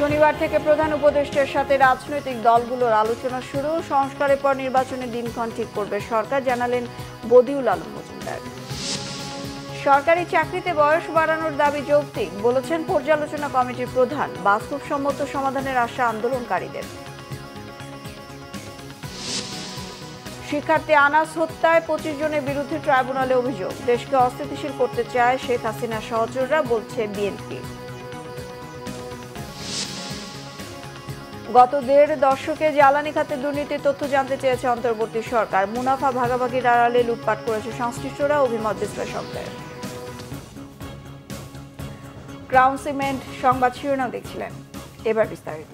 শনিবার থেকে প্রধান উপদেষ্টার সাথে রাজনৈতিক দলগুলোর আলোচনা শুরু সংস্কারের পর নির্বাচনের দিনক্ষণ ঠিক করবে সরকার জানালেন বদিউল আলম মজুমদার সরকারি চাকরিতে বয়স বাড়ানোর দাবি যৌক্তিক বলেছেন পর্যালোচনা কমিটির প্রধান বাস্তবসম্মত সমাধানের আশা আন্দোলনকারীদের শিক্ষার্থী আনাস হত্যায় পঁচিশ জনের বিরুদ্ধে ট্রাইব্যুনালে অভিযোগ দেশকে অস্থিতিশীল করতে চায় শেখ হাসিনা সহচররা বলছে বিএনপি গত দেড় দশকে জ্বালানি খাতে দুর্নীতির তথ্য জানতে চেয়েছে অন্তর্বর্তী সরকার মুনাফা ভাগাভাগির আড়ালে লুটপাট করেছে সংশ্লিষ্টরা অভিমত বিশ্লেষকদের ক্রাউন সিমেন্ট সংবাদ শিরোনাম দেখছিলেন এবার বিস্তারিত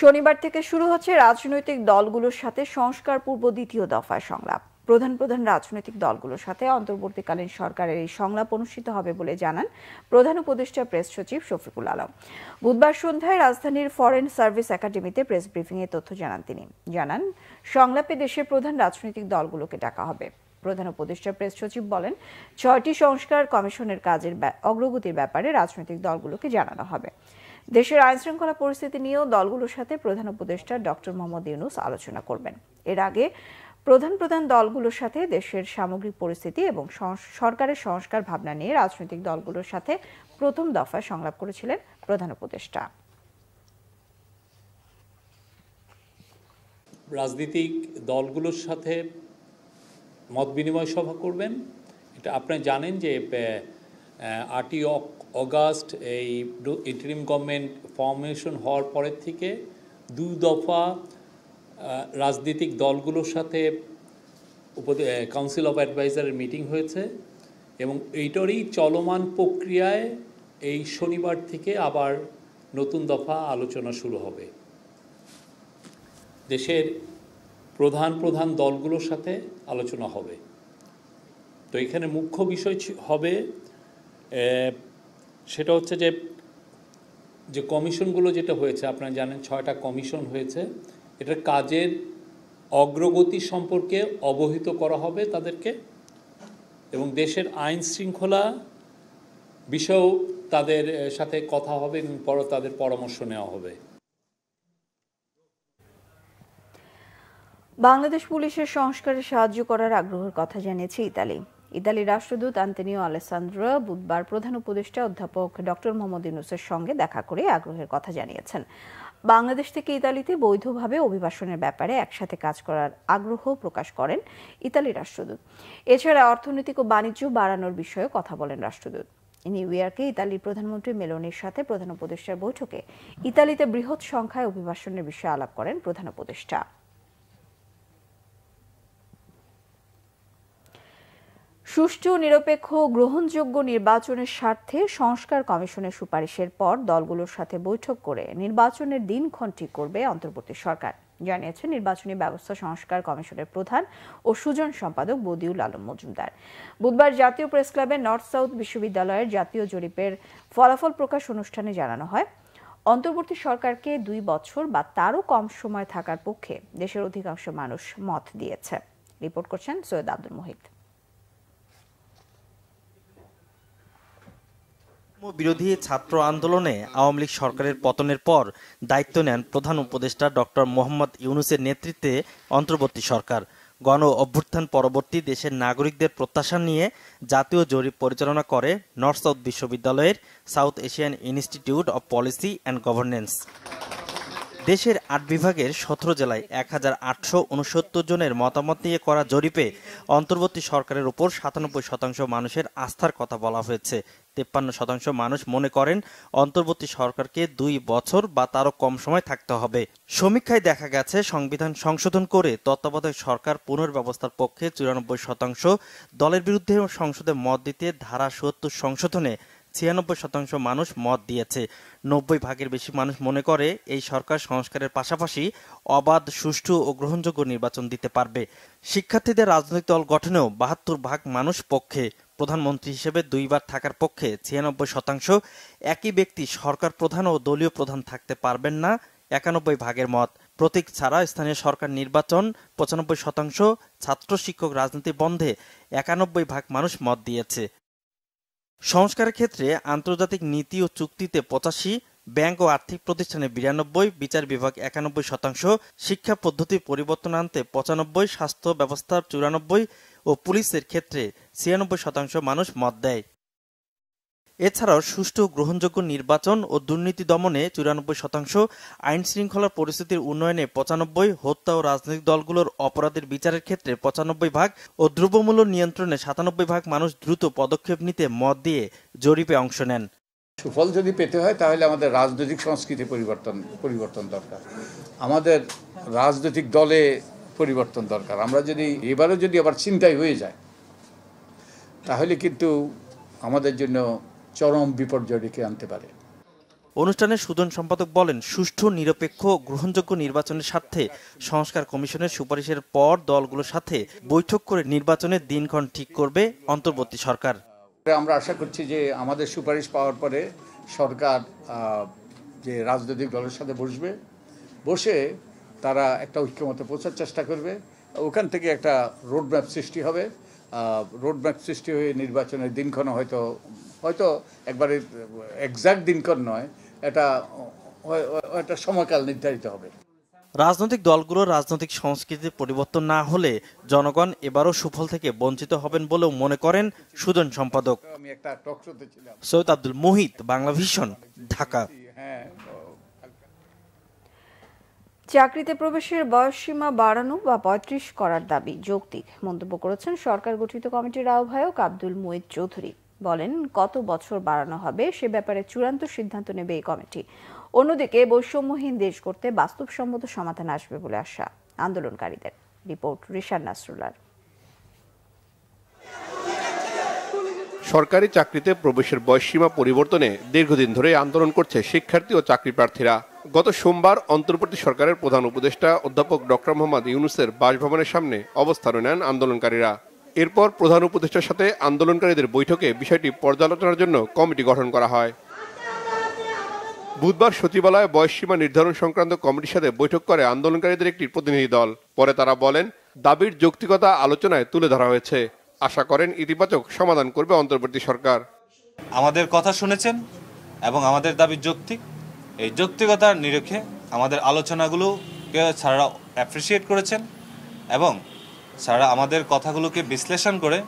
শনিবার থেকে শুরু হচ্ছে রাজনৈতিক দলগুলোর সাথে সংস্কার পূর্ব দ্বিতীয় দফায় সংলাপ প্রধান প্রধান রাজনৈতিক দলগুলোর সাথে অন্তর্বর্তীকালীন সরকারের এই সংলাপ অনুষ্ঠিত হবে বলে জানান প্রধান উপদেষ্টা প্রেস সচিব শফিকুল আলম বুধবার সন্ধ্যায় রাজধানীর ফরেন সার্ভিস একাডেমিতে প্রেস ব্রিফিং এ তথ্য জানান তিনি জানান সংলাপে দেশের প্রধান রাজনৈতিক দলগুলোকে ডাকা হবে প্রধান উপদেষ্টা প্রেস সচিব বলেন ছয়টি সংস্কার কমিশনের কাজের অগ্রগতির ব্যাপারে রাজনৈতিক দলগুলোকে জানানো হবে দেশের আইন শৃঙ্খলা পরিস্থিতি নিয়েও দলগুলোর সাথে প্রধান উপদেষ্টা ডক্টর মোহাম্মদ ইউনুস আলোচনা করবেন এর আগে প্রধান প্রধান দলগুলোর সাথে দেশের সামগ্রিক পরিস্থিতি এবং সরকারের সংস্কার ভাবনা নিয়ে রাজনৈতিক দলগুলোর সাথে প্রথম দফায় সংলাপ করেছিলেন প্রধান উপদেষ্টা রাজনৈতিক দলগুলোর সাথে মত বিনিময় সভা করবেন এটা আপনারা জানেন যে আটই অগাস্ট এই ইন্টারিম গভর্নমেন্ট ফর্মেশন হওয়ার পরের থেকে দুই দফা রাজনৈতিক দলগুলোর সাথে কাউন্সিল অফ অ্যাডভাইজারের মিটিং হয়েছে এবং এইটারই চলমান প্রক্রিয়ায় এই শনিবার থেকে আবার নতুন দফা আলোচনা শুরু হবে দেশের প্রধান প্রধান দলগুলোর সাথে আলোচনা হবে তো এখানে মুখ্য বিষয় হবে সেটা হচ্ছে যে যে কমিশনগুলো যেটা হয়েছে আপনারা জানেন ছয়টা কমিশন হয়েছে এটা কাজের অগ্রগতি সম্পর্কে অবহিত করা হবে তাদেরকে এবং দেশের আইন শৃঙ্খলা বিষয়েও তাদের সাথে কথা হবে এবং তাদের পরামর্শ নেওয়া হবে বাংলাদেশ পুলিশের সংস্কারে সাহায্য করার আগ্রহের কথা জানিয়েছে ইতালি ইতালির রাষ্ট্রদূত আন্তনিও আলেসান্দ্র বুধবার প্রধান উপদেষ্টা অধ্যাপক ডক্টর মোহাম্মদ ইউনুসের সঙ্গে দেখা করে আগ্রহের কথা জানিয়েছেন বাংলাদেশ থেকে ইতালিতে বৈধভাবে অভিবাসনের ব্যাপারে একসাথে কাজ করার আগ্রহ প্রকাশ করেন ইতালির রাষ্ট্রদূত এছাড়া অর্থনৈতিক ও বাণিজ্য বাড়ানোর বিষয়ে কথা বলেন রাষ্ট্রদূত নিউ ইয়র্কে ইতালির প্রধানমন্ত্রী মেলোনির সাথে প্রধান উপদেষ্টার বৈঠকে ইতালিতে বৃহৎ সংখ্যায় অভিবাসনের বিষয়ে আলাপ করেন প্রধান উপদেষ্টা সুষ্ঠু নিরপেক্ষ গ্রহণযোগ্য নির্বাচনের স্বার্থে সংস্কার কমিশনের সুপারিশের পর দলগুলোর সাথে বৈঠক করে নির্বাচনের দিনক্ষণ ঠিক করবে অন্তর্বর্তী সরকার জানিয়েছে নির্বাচনী ব্যবস্থা সংস্কার কমিশনের প্রধান ও সুজন সম্পাদক বদিউল আলম মজুমদার বুধবার জাতীয় প্রেস ক্লাবে নর্থ সাউথ বিশ্ববিদ্যালয়ের জাতীয় জরিপের ফলাফল প্রকাশ অনুষ্ঠানে জানানো হয় অন্তর্বর্তী সরকারকে দুই বছর বা তারও কম সময় থাকার পক্ষে দেশের অধিকাংশ মানুষ মত দিয়েছে রিপোর্ট করছেন সৈয়দ আব্দুল মোহিত বিরোধী ছাত্র আন্দোলনে আওয়ামী লীগ সরকারের পতনের পর দায়িত্ব নেন প্রধান উপদেষ্টা ডক্টর মোহাম্মদ ইউনুসের নেতৃত্বে অন্তর্বর্তী সরকার গণ অভ্যুত্থান পরবর্তী দেশের নাগরিকদের প্রত্যাশা নিয়ে জাতীয় জরিপ পরিচালনা করে নর্থ সাউথ বিশ্ববিদ্যালয়ের South Asian Institute of Policy and Governance দেশের আট বিভাগের সতেরো জেলায় এক হাজার আটশো জনের মতামত নিয়ে করা জরিপে অন্তর্বর্তী সরকারের উপর সাতানব্বই শতাংশ মানুষের আস্থার কথা বলা হয়েছে তেপ্পান্ন শতাংশ মানুষ মনে করেন অন্তর্বর্তী সরকারকে দুই বছর বা তারও কম সময় থাকতে হবে সমীক্ষায় দেখা গেছে সংবিধান সংশোধন করে তত্ত্বাবধায়ক সরকার পুনর্ব্যবস্থার পক্ষে চুরানব্বই শতাংশ দলের বিরুদ্ধে সংসদে মত দিতে ধারা সত্তর সংশোধনে ছিয়ানব্বই শতাংশ মানুষ মত দিয়েছে নব্বই ভাগের বেশি মানুষ মনে করে এই সরকার সংস্কারের পাশাপাশি অবাধ সুষ্ঠু ও গ্রহণযোগ্য নির্বাচন দিতে পারবে শিক্ষার্থীদের রাজনৈতিক দল গঠনেও বাহাত্তর ভাগ মানুষ পক্ষে প্রধানমন্ত্রী হিসেবে দুইবার থাকার পক্ষে ছিয়ানব্বই শতাংশ একই ব্যক্তি সরকার প্রধান ও দলীয় প্রধান থাকতে পারবেন না একানব্বই ভাগের মত প্রতীক ছাড়া স্থানীয় সরকার নির্বাচন পঁচানব্বই শতাংশ ছাত্র শিক্ষক রাজনীতি বন্ধে একানব্বই ভাগ মানুষ মত দিয়েছে সংস্কারের ক্ষেত্রে আন্তর্জাতিক নীতি ও চুক্তিতে পঁচাশি ব্যাংক ও আর্থিক প্রতিষ্ঠানে বিরানব্বই বিচার বিভাগ একানব্বই শতাংশ শিক্ষা পদ্ধতি পরিবর্তন আনতে পঁচানব্বই স্বাস্থ্য ব্যবস্থা চুরানব্বই ও পুলিশের ক্ষেত্রে ছিয়ানব্বই শতাংশ মানুষ মত দেয় এছাড়াও সুষ্ঠু গ্রহণযোগ্য নির্বাচন ও দুর্নীতি দমনে চুরানব্বই শতাংশ আইন শৃঙ্খলার পরিস্থিতির উন্নয়নে পঁচানব্বই হত্যা ও রাজনৈতিক দলগুলোর অপরাধের বিচারের ক্ষেত্রে পঁচানব্বই ভাগ ও দ্রব্যমূল্য নিয়ন্ত্রণে সাতানব্বই ভাগ মানুষ দ্রুত পদক্ষেপ নিতে মত দিয়ে জরিপে অংশ নেন সুফল যদি পেতে হয় তাহলে আমাদের রাজনৈতিক সংস্কৃতি পরিবর্তন পরিবর্তন দরকার আমাদের রাজনৈতিক দলে পরিবর্তন দরকার আমরা যদি এবারও যদি আবার চিন্তায় হয়ে যায় তাহলে কিন্তু আমাদের জন্য চরম বিপর্যয় ডেকে আনতে পারে অনুষ্ঠানে সুদন সম্পাদক বলেন সুষ্ঠু নিরপেক্ষ গ্রহণযোগ্য নির্বাচনের স্বার্থে সংস্কার কমিশনের সুপারিশের পর দলগুলোর সাথে বৈঠক করে নির্বাচনের দিনক্ষণ ঠিক করবে অন্তর্বর্তী সরকার আমরা আশা করছি যে আমাদের সুপারিশ পাওয়ার পরে সরকার যে রাজনৈতিক দলের সাথে বসবে বসে তারা একটা ঐক্যমতে পৌঁছার চেষ্টা করবে ওখান থেকে একটা রোডম্যাপ সৃষ্টি হবে রোডম্যাপ সৃষ্টি হয়ে নির্বাচনের দিনক্ষণ হয়তো হয়তো একবারে একজাক্ট দিনকর নয় এটা একটা সময়কাল নির্ধারিত হবে রাজনৈতিক দলগুলোর রাজনৈতিক সংস্কৃতির পরিবর্তন না হলে জনগণ এবারও সুফল থেকে বঞ্চিত হবেন বলেও মনে করেন সুজন সম্পাদক সৈয়দ আব্দুল মোহিত বাংলা ভীষণ হ্যাঁ, ঢাকা চাকরিতে প্রবেশের বয়সসীমা বাড়ানো বা পঁয়ত্রিশ করার দাবি যৌক্তিক মন্তব্য করেছেন সরকার গঠিত কমিটির আহ্বায়ক আব্দুল মুহিত চৌধুরী বলেন কত বছর বাড়ানো হবে সে ব্যাপারে চূড়ান্ত সিদ্ধান্ত নেবে এই কমিটি অন্যদিকে বৈষম্যহীন দেশ করতে বাস্তবসম্মত সমাধান আসবে বলে আশা আন্দোলনকারীদের রিপোর্ট রিশান নাসরুলার সরকারি চাকরিতে প্রবেশের বয়সসীমা পরিবর্তনে দীর্ঘদিন ধরে আন্দোলন করছে শিক্ষার্থী ও চাকরি প্রার্থীরা গত সোমবার অন্তর্বর্তী সরকারের প্রধান উপদেষ্টা অধ্যাপক ডক্টর মোহাম্মদ ইউনুসের বাসভবনের সামনে অবস্থান নেন আন্দোলনকারীরা এরপর প্রধান উপদেষ্টার সাথে আন্দোলনকারীদের বৈঠকে বিষয়টি পর্যালোচনার জন্য কমিটি গঠন করা হয় বুধবার সচিবালয়ে বয়সীমা নির্ধারণ সংক্রান্ত কমিটির সাথে বৈঠক করে আন্দোলনকারীদের একটি প্রতিনিধি দল পরে তারা বলেন দাবির যৌক্তিকতা আলোচনায় তুলে ধরা হয়েছে আশা করেন ইতিবাচক সমাধান করবে অন্তর্বর্তী সরকার আমাদের কথা শুনেছেন এবং আমাদের দাবি যৌক্তিক এই যৌক্তিকতার নিরেখে আমাদের আলোচনাগুলোকে ছাড়া অ্যাপ্রিসিয়েট করেছেন এবং সারা আমাদের কথাগুলোকে বিশ্লেষণ করে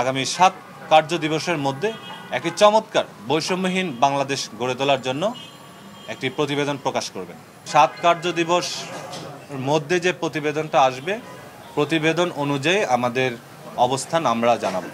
আগামী সাত কার্য দিবসের মধ্যে একটি চমৎকার বৈষম্যহীন বাংলাদেশ গড়ে তোলার জন্য একটি প্রতিবেদন প্রকাশ করবেন সাত কার্য দিবস মধ্যে যে প্রতিবেদনটা আসবে প্রতিবেদন অনুযায়ী আমাদের অবস্থান আমরা জানাবো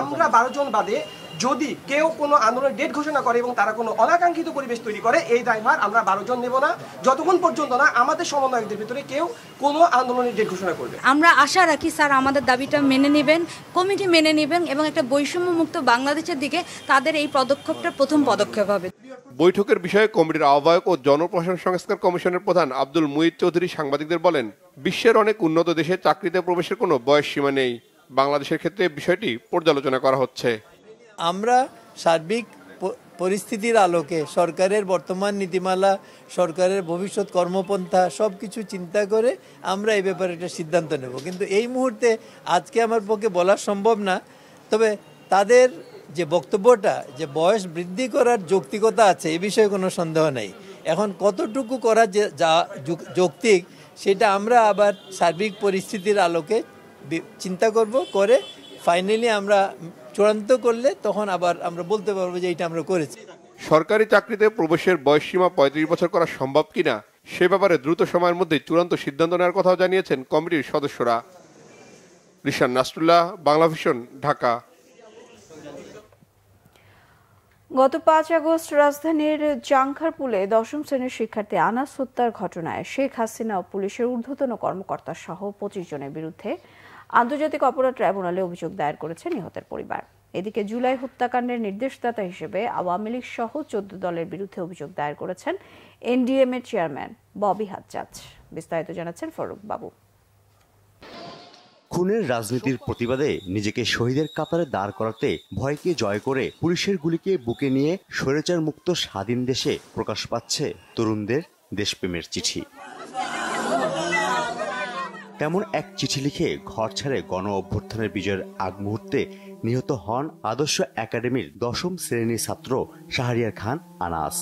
আমরা বারো জন বাদে যদি কেউ কোনো আন্দোলনের ডেট ঘোষণা করে এবং তারা কোনো অনাকাঙ্ক্ষিত পরিবেশ তৈরি করে এই দায়ভার আমরা বারো জন নেব না যতক্ষণ পর্যন্ত না আমাদের সমন্বয়কদের ভিতরে কেউ কোনো আন্দোলনের ডেট ঘোষণা করবে আমরা আশা রাখি স্যার আমাদের দাবিটা মেনে নেবেন কমিটি মেনে নেবেন এবং একটা বৈষম্যমুক্ত বাংলাদেশের দিকে তাদের এই পদক্ষেপটা প্রথম পদক্ষেপ হবে বৈঠকের বিষয়ে কমিটির আহ্বায়ক ও জনপ্রশাসন সংস্কার কমিশনের প্রধান আব্দুল মুহিদ চৌধুরী সাংবাদিকদের বলেন বিশ্বের অনেক উন্নত দেশে চাকরিতে প্রবেশের কোনো বয়স সীমা নেই বাংলাদেশের ক্ষেত্রে বিষয়টি পর্যালোচনা করা হচ্ছে আমরা সার্বিক পরিস্থিতির আলোকে সরকারের বর্তমান নীতিমালা সরকারের ভবিষ্যৎ কর্মপন্থা সব কিছু চিন্তা করে আমরা এই ব্যাপারে একটা সিদ্ধান্ত নেব কিন্তু এই মুহূর্তে আজকে আমার পক্ষে বলা সম্ভব না তবে তাদের যে বক্তব্যটা যে বয়স বৃদ্ধি করার যৌক্তিকতা আছে এ বিষয়ে কোনো সন্দেহ নেই এখন কতটুকু করা যে যা যৌক্তিক সেটা আমরা আবার সার্বিক পরিস্থিতির আলোকে চিন্তা করব করে ফাইনালি আমরা চূড়ান্ত করলে তখন আবার আমরা বলতে পারবো যে এটা আমরা করেছি সরকারি চাকরিতে প্রবেশের বয়সসীমা পঁয়ত্রিশ বছর করা সম্ভব কিনা সে ব্যাপারে দ্রুত সময়ের মধ্যে চূড়ান্ত সিদ্ধান্ত নেওয়ার কথাও জানিয়েছেন কমিটির সদস্যরা রিশান নাস্টুল্লাহ বাংলা ভিশন ঢাকা গত পাঁচ আগস্ট রাজধানীর জাংখারপুলে দশম শ্রেণীর শিক্ষার্থী আনাস হত্যার ঘটনায় শেখ হাসিনা ও পুলিশের ঊর্ধ্বতন কর্মকর্তা সহ পঁচিশ জনের বিরুদ্ধে আন্তর্জাতিক অপরাধ ট্রাইব্যুনালে অভিযোগ দায়ের করেছে নিহতের পরিবার এদিকে জুলাই হত্যাকাণ্ডের নির্দেশদাতা হিসেবে আওয়ামী লীগ সহ চোদ্দ দলের বিরুদ্ধে অভিযোগ দায়ের করেছেন এনডিএম এর চেয়ারম্যান ববি হাজ্জাজ বিস্তারিত জানাচ্ছেন ফরুক বাবু খুনের রাজনীতির প্রতিবাদে নিজেকে শহীদের কাতারে দাঁড় করাতে ভয়কে জয় করে পুলিশের গুলিকে বুকে নিয়ে স্বৈরাচার মুক্ত স্বাধীন দেশে প্রকাশ পাচ্ছে তরুণদের দেশপ্রেমের চিঠি তেমন এক চিঠি লিখে ঘর ছেড়ে গণ অভ্যর্থনের বিজয়ের আগ মুহূর্তে নিহত হন আদর্শ একাডেমির দশম শ্রেণীর ছাত্র শাহরিয়ার খান আনাস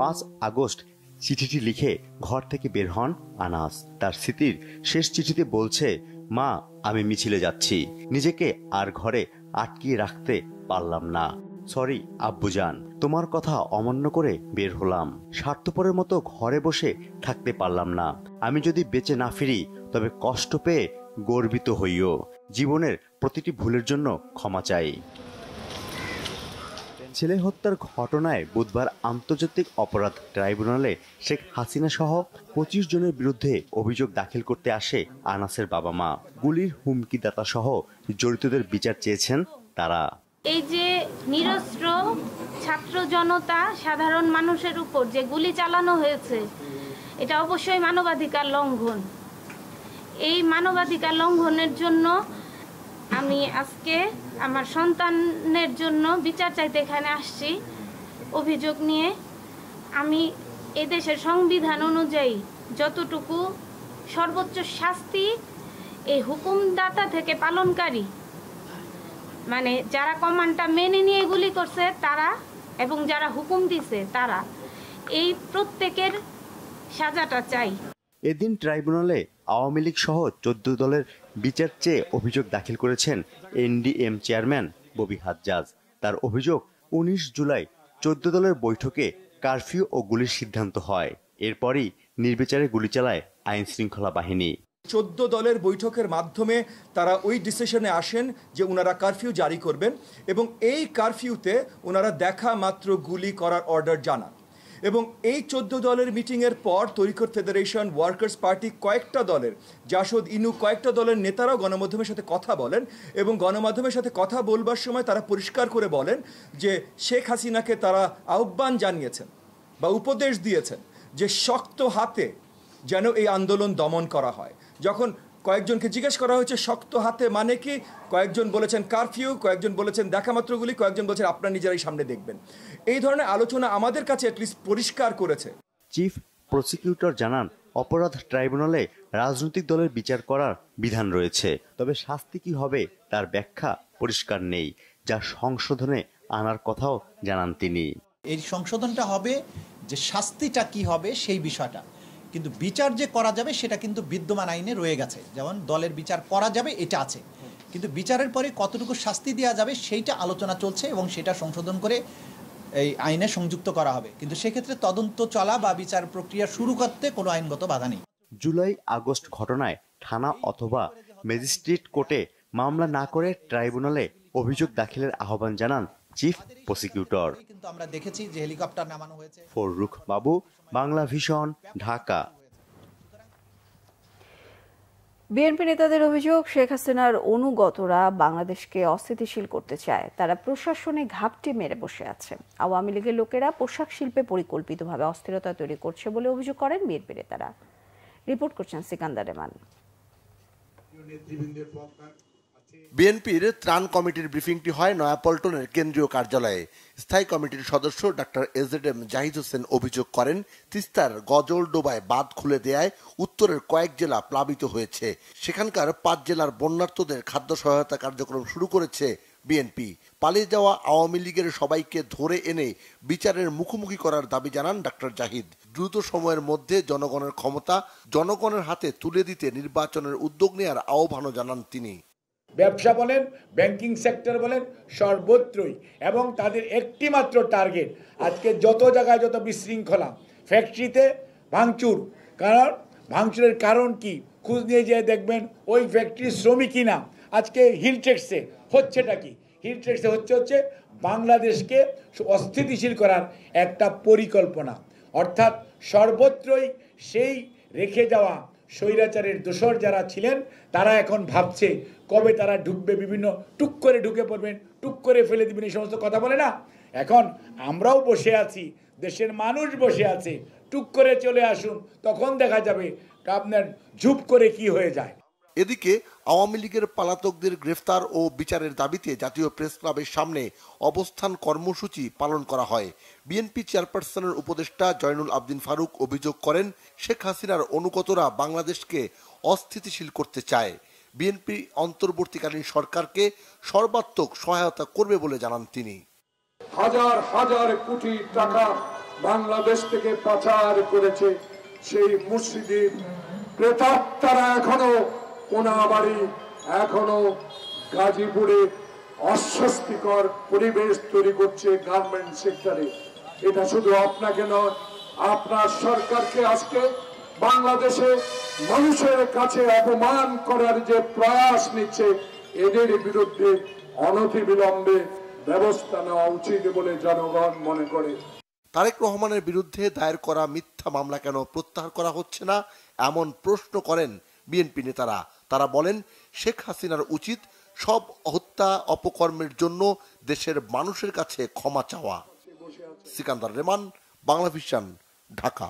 পাঁচ আগস্ট চিঠিটি লিখে ঘর থেকে বের হন আনাস তার স্মৃতির শেষ চিঠিতে বলছে মা আমি মিছিলে যাচ্ছি নিজেকে আর ঘরে আটকিয়ে রাখতে পারলাম না সরি আব্বুজান তোমার কথা অমান্য করে বের হলাম স্বার্থপরের মতো ঘরে বসে থাকতে পারলাম না আমি যদি বেঁচে না ফিরি তবে কষ্ট পেয়ে গর্বিত হইও জীবনের প্রতিটি ভুলের জন্য ক্ষমা চাই ছেলে হত্যার ঘটনায় বুধবার আন্তর্জাতিক অপরাধ ট্রাইব্যুনালে শেখ হাসিনা সহ পঁচিশ জনের বিরুদ্ধে অভিযোগ দাখিল করতে আসে আনাসের বাবা মা গুলির হুমকিদাতা সহ জড়িতদের বিচার চেয়েছেন তারা এই যে নিরস্ত্র ছাত্র জনতা সাধারণ মানুষের উপর যে গুলি চালানো হয়েছে এটা অবশ্যই মানবাধিকার লঙ্ঘন এই মানবাধিকার লঙ্ঘনের জন্য আমি আজকে আমার সন্তানের জন্য বিচার চাইতে এখানে আসছি অভিযোগ নিয়ে আমি এদেশের সংবিধান অনুযায়ী যতটুকু সর্বোচ্চ শাস্তি এই হুকুমদাতা থেকে পালনকারী মানে যারা কমান্ডটা মেনে নিয়ে গুলি করছে তারা এবং যারা হুকুম দিছে তারা এই প্রত্যেকের সাজাটা চাই এদিন ট্রাইব্যুনালে আওয়ামী লীগ সহ চোদ্দ দলের বিচার চেয়ে অভিযোগ দাখিল করেছেন এনডিএম চেয়ারম্যান ববি হাজ্জাজ তার অভিযোগ উনিশ জুলাই চোদ্দ দলের বৈঠকে কারফিউ ও গুলির সিদ্ধান্ত হয় এরপরই নির্বিচারে গুলি চালায় আইন শৃঙ্খলা বাহিনী চোদ্দ দলের বৈঠকের মাধ্যমে তারা ওই ডিসিশনে আসেন যে ওনারা কারফিউ জারি করবেন এবং এই কারফিউতে ওনারা দেখা মাত্র গুলি করার অর্ডার জানান এবং এই চোদ্দ দলের মিটিংয়ের পর তরিকর ফেডারেশন ওয়ার্কার্স পার্টি কয়েকটা দলের জাসদ ইনু কয়েকটা দলের নেতারাও গণমাধ্যমের সাথে কথা বলেন এবং গণমাধ্যমের সাথে কথা বলবার সময় তারা পরিষ্কার করে বলেন যে শেখ হাসিনাকে তারা আহ্বান জানিয়েছেন বা উপদেশ দিয়েছেন যে শক্ত হাতে যেন এই আন্দোলন দমন করা হয় যখন কয়েকজনকে জিজ্ঞেস করা হয়েছে শক্ত হাতে মানে কি কয়েকজন বলেছেন কারফিউ কয়েকজন বলেছেন দেখামাত্রগুলি কয়েকজন বলেছেন আপনার নিজেরাই সামনে দেখবেন এই ধরনের আলোচনা আমাদের কাছে অ্যাটলিস্ট পরিষ্কার করেছে চিফ প্রসিকিউটর জানান অপরাধ ট্রাইব্যুনালে রাজনৈতিক দলের বিচার করার বিধান রয়েছে তবে শাস্তি কি হবে তার ব্যাখ্যা পরিষ্কার নেই যা সংশোধনে আনার কথাও জানান তিনি এই সংশোধনটা হবে যে শাস্তিটা কি হবে সেই বিষয়টা কিন্তু বিচার যে করা যাবে সেটা কিন্তু বিদ্যমান আইনে রয়ে গেছে যেমন দলের বিচার করা যাবে এটা আছে কিন্তু বিচারের পরে কতটুকু শাস্তি দেওয়া যাবে সেইটা আলোচনা চলছে এবং সেটা সংশোধন করে এই আইনে সংযুক্ত করা হবে কিন্তু সেক্ষেত্রে তদন্ত চলা বা বিচার প্রক্রিয়া শুরু করতে কোনো আইনগত বাধা নেই জুলাই আগস্ট ঘটনায় থানা অথবা ম্যাজিস্ট্রেট কোর্টে মামলা না করে ট্রাইব্যুনালে অভিযোগ দাখিলের আহ্বান জানান চিফ প্রসিকিউটর কিন্তু আমরা দেখেছি যে হেলিকপ্টার নামানো হয়েছে ফররুখ বাবু বাংলা ভিশন ঢাকা বিএনপি নেতাদের অভিযোগ শেখ হাসিনার অনুগতরা বাংলাদেশকে অস্থিতিশীল করতে চায় তারা প্রশাসনে ঘাপটি মেরে বসে আছে আওয়ামী লীগের লোকেরা পোশাক শিল্পে পরিকল্পিতভাবে অস্থিরতা তৈরি করছে বলে অভিযোগ করেন বিএনপি নেতারা রিপোর্ট করছেন সিকান্দার রেমান বিএনপির ত্রাণ কমিটির ব্রিফিংটি হয় নয়াপল্টনের কেন্দ্রীয় কার্যালয়ে স্থায়ী কমিটির সদস্য doctor A Z M Zahid Hossain অভিযোগ করেন তিস্তার গজল ডোবায় বাঁধ খুলে দেয়ায় উত্তরের কয়েক জেলা প্লাবিত হয়েছে সেখানকার পাঁচ জেলার বন্যার্থদের খাদ্য সহায়তা কার্যক্রম শুরু করেছে বিএনপি পালিয়ে যাওয়া আওয়ামী লীগের সবাইকে ধরে এনে বিচারের মুখোমুখি করার দাবি জানান ডাক্তার জাহিদ দ্রুত সময়ের মধ্যে জনগণের ক্ষমতা জনগণের হাতে তুলে দিতে নির্বাচনের উদ্যোগ নেওয়ার আহ্বানও জানান তিনি ব্যবসা বলেন ব্যাংকিং সেক্টর বলেন সর্বত্রই এবং তাদের একটিমাত্র টার্গেট আজকে যত জায়গায় যত বিশৃঙ্খলা ফ্যাক্টরিতে ভাঙচুর কারণ ভাঙচুরের কারণ কি খুঁজ নিয়ে যেয়ে দেখবেন ওই ফ্যাক্টরির শ্রমিকই না আজকে হিলটেক্সে হচ্ছেটা কি হিলটেক্সে হচ্ছে হচ্ছে বাংলাদেশকে অস্থিতিশীল করার একটা পরিকল্পনা অর্থাৎ সর্বত্রই সেই রেখে যাওয়া স্বৈরাচারের দোষর যারা ছিলেন তারা এখন ভাবছে কবে তারা ঢুকবে বিভিন্ন টুক করে ঢুকে পড়বেন টুক করে ফেলে দেবেন এই সমস্ত কথা বলে না এখন আমরাও বসে আছি দেশের মানুষ বসে আছে টুক করে চলে আসুন তখন দেখা যাবে আপনার ঝুপ করে কি হয়ে যায় এদিকে আওয়ামী লীগের পালাতকদের গ্রেফতার ও বিচারের দাবিতে জাতীয় প্রেস ক্লাবের সামনে অবস্থান কর্মসূচি পালন করা হয় বিএনপি চেয়ারপারসনের উপদেষ্টা জয়নুল আবদিন ফারুক অভিযোগ করেন শেখ হাসিনার অনুগতরা বাংলাদেশকে অস্থিতিশীল করতে চায় বিএনপি অন্তর্বর্তীকালীন সরকারকে সর্বাত্মক সহায়তা করবে বলে জানান তিনি হাজার হাজার কোটি টাকা বাংলাদেশ থেকে পাচার করেছে সেই মুর্শিদি প্রেতাত্মারা এখনো কোনাবাড়ি এখনো গাজীপুরে অস্বস্তিকর পরিবেশ তৈরি করছে গার্মেন্ট সেক্টরে এটা শুধু আপনাকে নয় আপনার সরকারকে আজকে বাংলাদেশে মানুষের কাছে অপমান করার যে প্রয়াস নিচ্ছে এদের বিরুদ্ধে অনতিবিলম্বে ব্যবস্থা নেওয়া উচিত বলে জনগণ মনে করে তারেক রহমানের বিরুদ্ধে দায়ের করা মিথ্যা মামলা কেন প্রত্যাহার করা হচ্ছে না এমন প্রশ্ন করেন বিএনপি নেতারা তারা বলেন শেখ হাসিনার উচিত সব হত্যা অপকর্মের জন্য দেশের মানুষের কাছে ক্ষমা চাওয়া সিকান্দার রেমান বাংলা ভিশন ঢাকা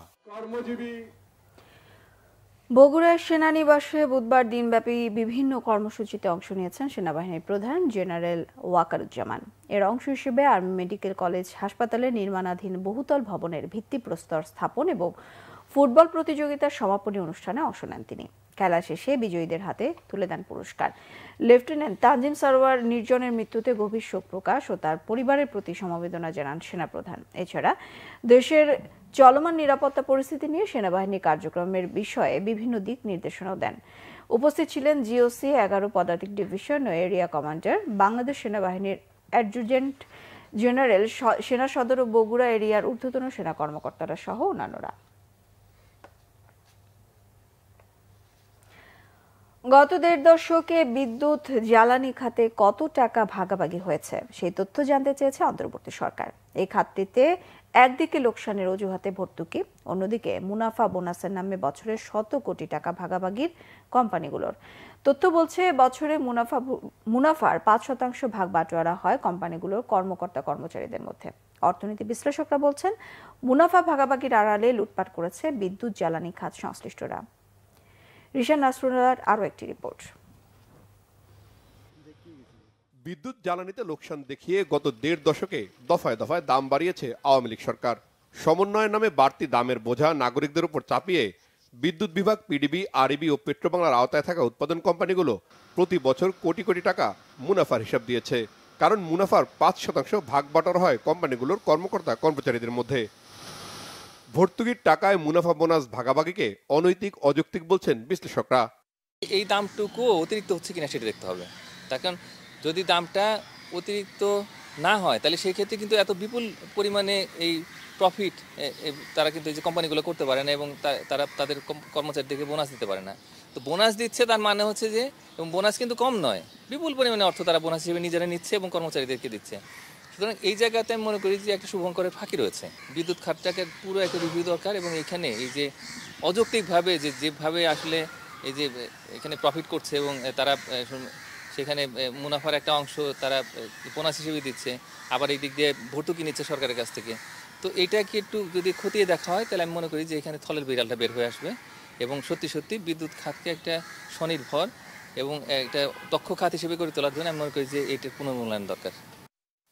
বগুড়ার সেনানিবাসে বুধবার দিনব্যাপী বিভিন্ন কর্মসূচিতে অংশ নিয়েছেন সেনাবাহিনীর প্রধান জেনারেল ওয়াকারুজ্জামান এর অংশ হিসেবে আর্মি মেডিকেল কলেজ হাসপাতালে নির্মাণাধীন বহুতল ভবনের ভিত্তিপ্রস্তর স্থাপন এবং ফুটবল প্রতিযোগিতার সমাপনী অনুষ্ঠানে অংশ নেন তিনি খেলা শেষে বিজয়ীদের হাতে তুলে দেন পুরস্কার লেফটেন্যান্ট তানজিম সরোয়ার নির্জনের মৃত্যুতে গভীর শোক প্রকাশ ও তার পরিবারের প্রতি সমবেদনা জানান সেনাপ্রধান এছাড়া দেশের চলমান নিরাপত্তা পরিস্থিতি নিয়ে সেনাবাহিনী কার্যক্রমের বিষয়ে বিভিন্ন দিক নির্দেশনাও দেন উপস্থিত ছিলেন জিওসি এগারো পদাতিক ডিভিশন ও এরিয়া কমান্ডার বাংলাদেশ সেনাবাহিনীর অ্যাডজুজেন্ট জেনারেল সেনা সদর ও বগুড়া এরিয়ার ঊর্ধ্বতন সেনা কর্মকর্তারা সহ অন্যান্যরা গত দেড় দশকে বিদ্যুৎ জ্বালানি খাতে কত টাকা ভাগাভাগি হয়েছে সেই তথ্য জানতে চেয়েছে অন্তর্বর্তী সরকার এই খাতটিতে একদিকে লোকসানের অজুহাতে ভর্তুকি অন্যদিকে মুনাফা বোনাসের নামে বছরে শত কোটি টাকা ভাগাভাগির কোম্পানিগুলোর তথ্য বলছে বছরে মুনাফা মুনাফার পাঁচ শতাংশ ভাগ বাটোয়ারা হয় কোম্পানিগুলোর কর্মকর্তা কর্মচারীদের মধ্যে অর্থনীতি বিশ্লেষকরা বলছেন মুনাফা ভাগাভাগির আড়ালে লুটপাট করেছে বিদ্যুৎ জ্বালানি খাত সংশ্লিষ্টরা রিশান নাসরুল্লাহর আরও একটি রিপোর্ট বিদ্যুৎ জ্বালানিতে লোকসান দেখিয়ে গত দেড় দশকে দফায় দফায় দাম বাড়িয়েছে আওয়ামী লীগ সরকার সমন্বয়ের নামে বাড়তি দামের বোঝা নাগরিকদের উপর চাপিয়ে বিদ্যুৎ বিভাগ পিডিবি আরইবি ও পেট্রোবাংলার আওতায় থাকা উৎপাদন কোম্পানিগুলো প্রতি বছর কোটি কোটি টাকা মুনাফার হিসাব দিয়েছে কারণ মুনাফার পাঁচ শতাংশ ভাগ বাটার হয় কোম্পানিগুলোর কর্মকর্তা কর্মচারীদের মধ্যে ভর্তুকির টাকায় মুনাফা বোনাস ভাগাভাগিকে অনৈতিক অযৌক্তিক বলছেন বিশ্লেষকরা এই দামটুকু অতিরিক্ত হচ্ছে কিনা সেটা দেখতে হবে তার কারণ যদি দামটা অতিরিক্ত না হয় তাহলে সেই ক্ষেত্রে কিন্তু এত বিপুল পরিমাণে এই প্রফিট তারা কিন্তু এই যে কোম্পানিগুলো করতে পারে না এবং তারা তাদের কর্মচারীদেরকে বোনাস দিতে পারে না তো বোনাস দিচ্ছে তার মানে হচ্ছে যে এবং বোনাস কিন্তু কম নয় বিপুল পরিমাণে অর্থ তারা বোনাস হিসেবে নিজেরা নিচ্ছে এবং কর্মচারীদেরকে দিচ্ছে সুতরাং এই জায়গাতে আমি মনে করি যে একটা শুভঙ্করের ফাঁকি রয়েছে বিদ্যুৎ খাতটাকে পুরো একটা রিভিউ দরকার এবং এখানে এই যে অযৌক্তিকভাবে যে যেভাবে আসলে এই যে এখানে প্রফিট করছে এবং তারা সেখানে মুনাফার একটা অংশ তারা পোনাস হিসেবে দিচ্ছে আবার এই দিক দিয়ে ভর্তুকি নিচ্ছে সরকারের কাছ থেকে তো এটাকে একটু যদি খতিয়ে দেখা হয় তাহলে আমি মনে করি যে এখানে থলের বিড়ালটা বের হয়ে আসবে এবং সত্যি সত্যি বিদ্যুৎ খাতকে একটা স্বনির্ভর এবং একটা দক্ষ খাত হিসেবে করে তোলার জন্য আমি মনে করি যে এটার পুনর্মূল্যায়ন দরকার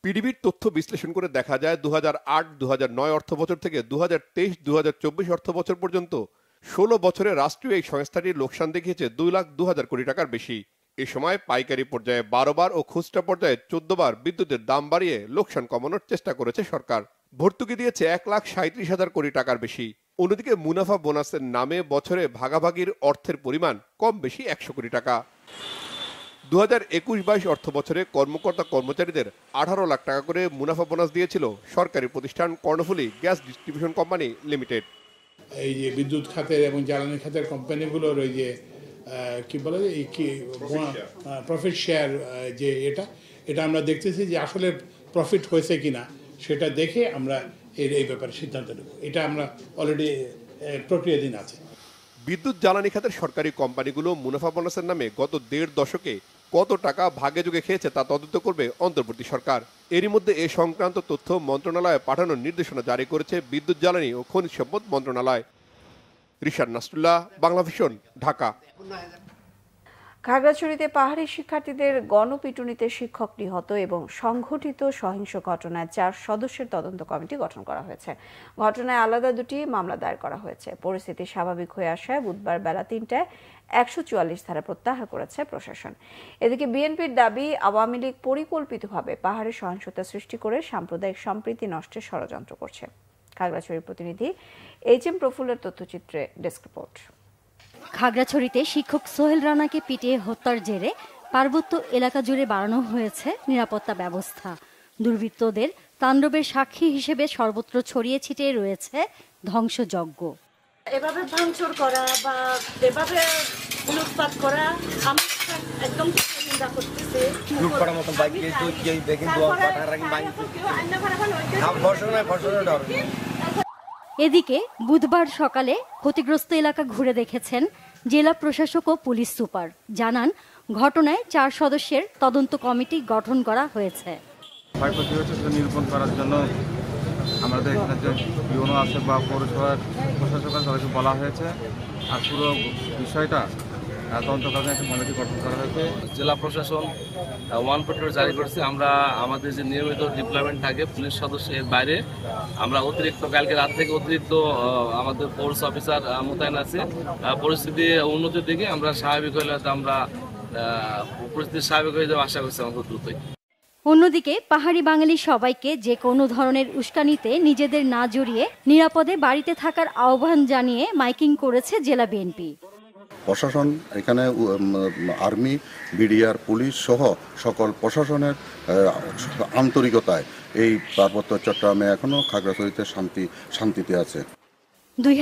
পিডিবির তথ্য বিশ্লেষণ করে দেখা যায় দু হাজার আট দু হাজার নয় অর্থ বছর থেকে দু হাজার তেইশ দু হাজার চব্বিশ অর্থ বছর পর্যন্ত ষোলো বছরে রাষ্ট্রীয় এই সংস্থাটির লোকসান দেখিয়েছে দুই লাখ দু হাজার কোটি টাকার বেশি এ সময় পাইকারি পর্যায়ে বারোবার ও খুচরা পর্যায়ে চোদ্দবার বিদ্যুতের দাম বাড়িয়ে লোকসান কমানোর চেষ্টা করেছে সরকার ভর্তুকি দিয়েছে এক লাখ সাঁত্রিশ হাজার কোটি টাকার বেশি অন্যদিকে মুনাফা বোনাসের নামে বছরে ভাগাভাগির অর্থের পরিমাণ কম বেশি একশো কোটি টাকা দু হাজার একুশ বাইশ অর্থ বছরে কর্মকর্তা কর্মচারীদের আঠারো লাখ টাকা করে মুনাফা বোনাস দিয়েছিল সরকারি প্রতিষ্ঠান Karnaphuli gas distribution company limited এই যে বিদ্যুৎ খাতের এবং জ্বালানি খাতের কোম্পানিগুলোর ওই যে কি বলে এই কি প্রফিট শেয়ার যে এটা এটা আমরা দেখতেছি যে আসলে প্রফিট হয়েছে কি না সেটা দেখে আমরা এর এই ব্যাপারে সিদ্ধান্ত নেব এটা আমরা অলরেডি দিন আছে বিদ্যুৎ জ্বালানি খাতের সরকারি কোম্পানিগুলো মুনাফা বোনাসের নামে গত দেড় দশকে কত টাকা ভাগে যোগে খেয়েছে তা তদন্ত করবে অন্তর্বর্তী সরকার এরই মধ্যে এ সংক্রান্ত তথ্য মন্ত্রণালয়ে পাঠানোর নির্দেশনা জারি করেছে বিদ্যুৎ জ্বালানি ও খনিজ সম্পদ মন্ত্রণালয় রিশাদ নাসরুল্লাহ বাংলাভিশন ঢাকা খাগড়াছড়িতে পাহাড়ি শিক্ষার্থীদের গণপিটুনিতে শিক্ষক নিহত এবং সংঘটিত সহিংস ঘটনায় চার সদস্যের তদন্ত কমিটি গঠন করা হয়েছে ঘটনায় আলাদা দুটি মামলা দায়ের করা হয়েছে পরিস্থিতি স্বাভাবিক হয়ে আসায় বুধবার বেলা তিনটায় একশো চুয়াল্লিশ ধারা প্রত্যাহার করেছে প্রশাসন এদিকে বিএনপির দাবি আওয়ামী লীগ পরিকল্পিতভাবে পাহাড়ে সহিংসতা সৃষ্টি করে সাম্প্রদায়িক সম্প্রীতি নষ্টের ষড়যন্ত্র করছে খাগড়াছড়ির প্রতিনিধি এইচ এম প্রফুল্লের তথ্যচিত্রে ডেস্ক রিপোর্ট খাগড়াছড়িতে শিক্ষক সোহেল রানাকে পিটিয়ে হত্যার জেরে পার্বত্য এলাকা জুড়ে বাড়ানো হয়েছে নিরাপত্তা ব্যবস্থা দুর্বৃত্তদের তাণ্ডবের সাক্ষী হিসেবে সর্বত্র ছড়িয়ে ছিটিয়ে রয়েছে ধ্বংসযজ্ঞ এভাবে ভাঙচুর করা বা এভাবে লুটপাট করা একদম এদিকে বুধবার সকালে ক্ষতিগ্রস্ত এলাকা ঘুরে দেখেছেন জেলা প্রশাসক ও পুলিশ সুপার জানান ঘটনায় চার সদস্যের তদন্ত কমিটি গঠন করা হয়েছে নিরূপণ করার জন্য আমাদের এখানে যে বিওনো আছে বা পৌরসভার প্রশাসক তাদেরকে বলা হয়েছে আর পুরো বিষয়টা জেলা প্রশাসন ওয়ান পেট্রোল জারি করছে আমরা আমাদের যে নিয়মিত ডিপ্লয়মেন্ট থাকে পুলিশ সদস্যের বাইরে আমরা অতিরিক্ত কালকে রাত থেকে অতিরিক্ত আমাদের ফোর্স অফিসার মোতায়েন আছে পরিস্থিতি উন্নতির দিকে আমরা স্বাভাবিক হলে হয়তো আমরা পরিস্থিতি স্বাভাবিক হয়ে যাওয়া আশা করছি আমাদের দ্রুতই অন্যদিকে পাহাড়ি বাঙালি সবাইকে যে কোনো ধরনের উস্কানিতে নিজেদের না জড়িয়ে নিরাপদে বাড়িতে থাকার আহ্বান জানিয়ে মাইকিং করেছে জেলা বিএনপি প্রশাসন এখানে আর্মি বিডিআর পুলিশ সহ সকল প্রশাসনের আন্তরিকতায় এই পার্বত্য চট্টগ্রামে এখনও খাগড়াছড়িতে শান্তি শান্তিতে আছে দুই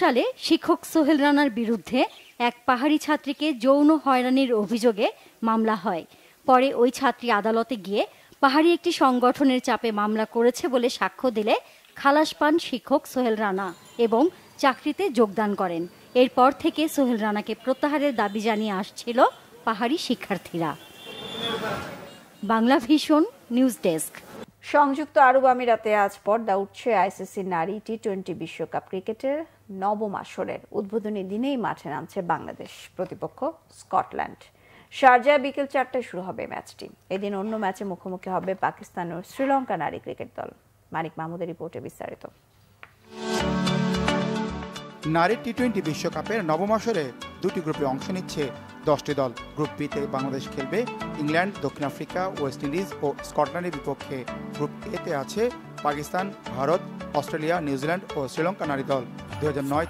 সালে শিক্ষক সোহেল রানার বিরুদ্ধে এক পাহাড়ি ছাত্রীকে যৌন হয়রানির অভিযোগে মামলা হয় পরে ওই ছাত্রী আদালতে গিয়ে পাহাড়ি একটি সংগঠনের চাপে মামলা করেছে বলে সাক্ষ্য দিলে খালাস পান শিক্ষক সোহেল রানা এবং চাকরিতে যোগদান করেন এরপর থেকে সোহেল রানাকে প্রত্যাহারের দাবি জানিয়ে আসছিল পাহাড়ি শিক্ষার্থীরা বাংলা ভীষণ নিউজ ডেস্ক সংযুক্ত আরব আমিরাতে আজ পর্দা উঠছে আইসিসি নারী টি টোয়েন্টি বিশ্বকাপ ক্রিকেটের নবম আসরের উদ্বোধনী দিনেই মাঠে নামছে বাংলাদেশ প্রতিপক্ষ স্কটল্যান্ড শারজায় বিকেল চারটায় শুরু হবে ম্যাচটি এদিন অন্য ম্যাচে মুখোমুখি হবে পাকিস্তান ও শ্রীলঙ্কা নারী ক্রিকেট দল মানিক মাহমুদের রিপোর্টে বিস্তারিত নারী টি টোয়েন্টি বিশ্বকাপের নবম আসরে দুটি গ্রুপে অংশ নিচ্ছে দশটি দল গ্রুপ বিতে বাংলাদেশ খেলবে ইংল্যান্ড দক্ষিণ আফ্রিকা ওয়েস্ট ইন্ডিজ ও স্কটল্যান্ডের বিপক্ষে গ্রুপ এতে আছে পাকিস্তান ভারত অস্ট্রেলিয়া নিউজিল্যান্ড ও শ্রীলঙ্কা নারী দল দু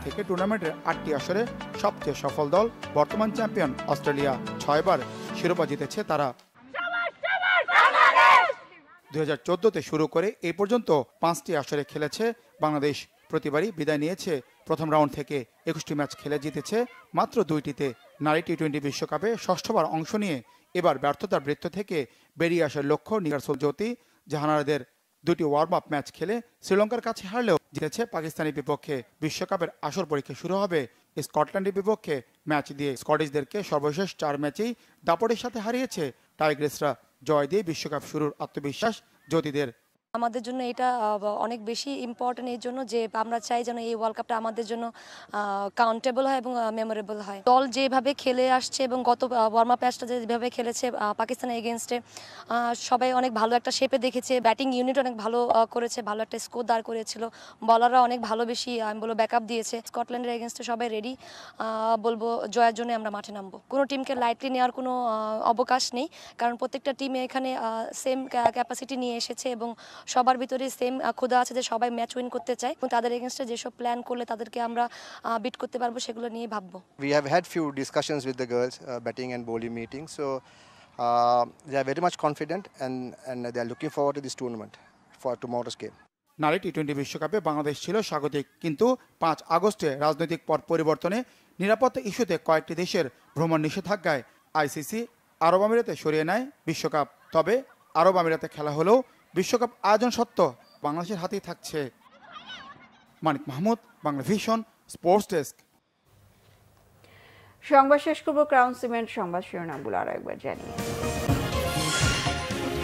থেকে টুর্নামেন্টের আটটি আসরে সবচেয়ে সফল দল বর্তমান চ্যাম্পিয়ন অস্ট্রেলিয়া ছয়বার শিরোপা জিতেছে তারা দু তে শুরু করে এই পর্যন্ত পাঁচটি আসরে খেলেছে বাংলাদেশ প্রতিবারই বিদায় নিয়েছে প্রথম রাউন্ড থেকে একুশটি ম্যাচ খেলে জিতেছে মাত্র দুইটিতে নারী টি টোয়েন্টি বিশ্বকাপে ষষ্ঠবার অংশ নিয়ে এবার ব্যর্থতার বৃত্ত থেকে বেরিয়ে আসার লক্ষ্য নিগারসোল জ্যোতি জাহানারাদের দুটি ওয়ার্ম আপ ম্যাচ খেলে শ্রীলঙ্কার কাছে হারলেও জিতেছে পাকিস্তানের বিপক্ষে বিশ্বকাপের আসর পরীক্ষা শুরু হবে স্কটল্যান্ডের বিপক্ষে ম্যাচ দিয়ে স্কটিশদেরকে সর্বশেষ চার ম্যাচেই দাপটের সাথে হারিয়েছে টাইগ্রেসরা জয় দিয়ে বিশ্বকাপ শুরুর আত্মবিশ্বাস জ্যোতিদের আমাদের জন্য এটা অনেক বেশি ইম্পর্টেন্ট এর জন্য যে আমরা চাই যেন এই ওয়ার্ল্ড কাপটা আমাদের জন্য কাউন্টেবল হয় এবং মেমোরেবল হয় দল যেভাবে খেলে আসছে এবং গত ওয়ার্ম আপ ম্যাচটা যেভাবে খেলেছে পাকিস্তানের এগেনস্টে সবাই অনেক ভালো একটা শেপে দেখেছে ব্যাটিং ইউনিট অনেক ভালো করেছে ভালো একটা স্কোর দাঁড় করেছিল বলাররা অনেক ভালো বেশি আমি বলবো ব্যাক দিয়েছে স্কটল্যান্ডের এগেনস্টে সবাই রেডি বলবো জয়ের জন্য আমরা মাঠে নামবো কোনো টিমকে লাইটলি নেওয়ার কোনো অবকাশ নেই কারণ প্রত্যেকটা টিমে এখানে সেম ক্যাপাসিটি নিয়ে এসেছে এবং সবার ভিতরে সেম খোদা আছে যে সবাই ম্যাচ উইন করতে চায় এবং তাদের এগেনস্টে যেসব প্ল্যান করলে তাদেরকে আমরা বিট করতে পারবো সেগুলো নিয়ে ভাববো we have had few discussions with the girls batting and bowling meeting so they are very much confident and and they are looking forward to this tournament for tomorrow's game নারী T twenty বিশ্বকাপে বাংলাদেশ ছিল স্বাগতিক কিন্তু পাঁচ আগস্টে রাজনৈতিক পথ পরিবর্তনে নিরাপত্তা ইস্যুতে কয়েকটি দেশের ভ্রমণ নিষেধাজ্ঞায় আইসিসি আরব আমিরাতে সরিয়ে নেয় বিশ্বকাপ তবে আরব আমিরাতে খেলা হলেও বিশ্বকাপ আয়োজন সত্য বাংলাদেশের হাতেই থাকছে Manik Mahmud Bangla Vision sports desk সংবাদ শেষ করব ক্রাউন সিমেন্ট সংবাদ শিরোনামগুলো আর একবার জানি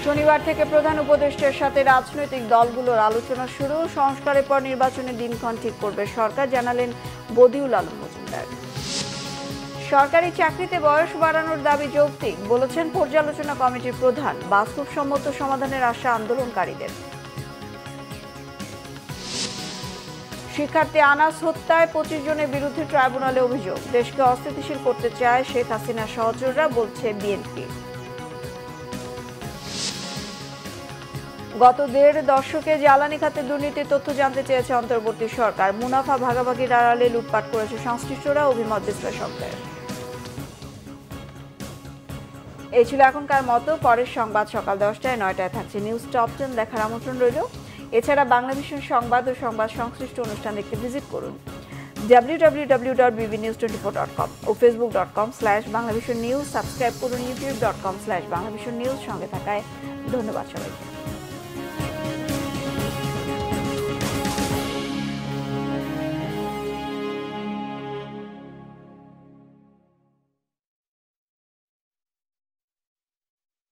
শনিবার থেকে প্রধান উপদেষ্টার সাথে রাজনৈতিক দলগুলোর আলোচনা শুরু সংস্কারের পর নির্বাচনের দিনক্ষণ ঠিক করবে সরকার জানালেন বদিউল আলম মজুমদার সরকারি চাকরিতে বয়স বাড়ানোর দাবি যৌক্তিক বলেছেন পর্যালোচনা কমিটির প্রধান বাস্তবসম্মত সমাধানের আশা আন্দোলনকারীদের শিক্ষার্থী আনাস হত্যায় পঁচিশ জনের বিরুদ্ধে ট্রাইব্যুনালে অভিযোগ দেশকে অস্থিতিশীল করতে চায় শেখ হাসিনা সহচররা বলছে বিএনপি গত দেড় দশকে জ্বালানি খাতে দুর্নীতির তথ্য জানতে চেয়েছে অন্তর্বর্তী সরকার মুনাফা ভাগাভাগির আড়ালে লুটপাট করেছে সংশ্লিষ্টরা অভিমত বিশ্লেষকদের এই ছিল এখনকার মতো পরের সংবাদ সকাল দশটায় নয়টায় থাকছে নিউজ টপ টেন দেখার আমন্ত্রণ রইল এছাড়া বাংলা ভীষণ সংবাদ ও সংবাদ সংশ্লিষ্ট অনুষ্ঠান দেখতে ভিজিট করুন W W W dot B B news dot com ও Facebook dot com slash Bangla Vision news subscribe করুন YouTube dot com slash Bangla Vision news সঙ্গে থাকায় ধন্যবাদ সবাইকে